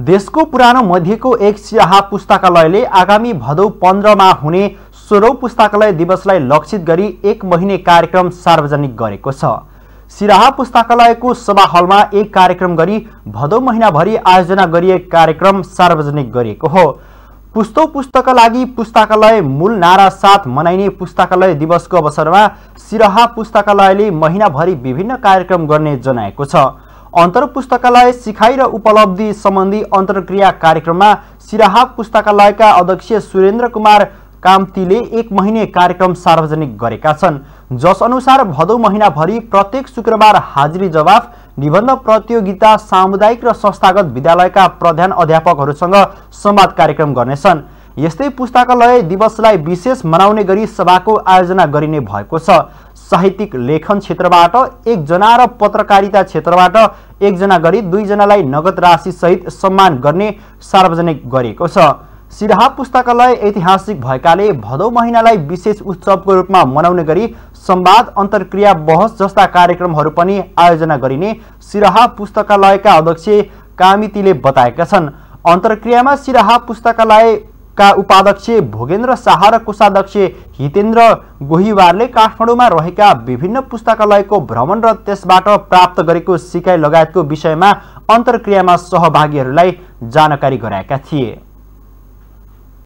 देशको पुरानो मध्येको एक सियाहा पुस्तकालयले आगामी भदौ पन्ध्रमा हुने सोह्रौँ पुस्तकालय दिवसलाई लक्षित गरी एक महिने कार्यक्रम सार्वजनिक गरेको छ सिराहा पुस्तकालयको सभा हलमा एक कार्यक्रम गरी भदौ महिनाभरि आयोजना गरिएको कार्यक्रम सार्वजनिक गरिएको हो पुस्तौ पुस्तकका लागि पुस्तकालय मूल नारा साथ मनाइने पुस्तकालय दिवसको अवसरमा सिराहा पुस्तकालयले महिनाभरि विभिन्न कार्यक्रम गर्ने जनाएको छ अन्तर पुस्तकालय सिखाइ र उपलब्धि सम्बन्धी अन्तर्क्रिया कार्यक्रममा सिराहा पुस्तकालयका अध्यक्ष सुरेन्द्र कुमार काम्तीले एक महिने कार्यक्रम सार्वजनिक गरेका छन् जसअनुसार भदौ महिनाभरि प्रत्येक शुक्रबार हाजिरी जवाफ निबन्ध प्रतियोगिता सामुदायिक र संस्थागत विद्यालयका प्रधान अध्यापकहरूसँग संवाद कार्यक्रम गर्नेछन् यस्तै पुस्तकालय दिवसलाई विशेष मनाउने गरी सभाको आयोजना गरिने भएको छ साहित्यिक लेखन क्षेत्रबाट एकजना र पत्रकारिता क्षेत्रबाट एकजना गरी दुईजनालाई नगद राशिसहित सम्मान गर्ने सार्वजनिक गरिएको छ सिराहा पुस्तकालय ऐतिहासिक भएकाले भदौ महिनालाई विशेष उत्सवको रूपमा मनाउने गरी संवाद अन्तर्क्रिया बहस जस्ता कार्यक्रमहरू पनि आयोजना गरिने सिराहा पुस्तकालयका अध्यक्ष कामितीले बताएका छन् अन्तर्क्रियामा सिराहा पुस्तकालय का उपाध्यक्ष भोगेन्द्र शाह र कोषाध्यक्ष हितेन्द्र गोहिवारले काठमाडौँमा रहेका विभिन्न पुस्तकालयको भ्रमण र त्यसबाट प्राप्त गरेको सिकाइ लगायतको विषयमा अन्तर्क्रियामा सहभागीहरूलाई जानकारी गराएका थिए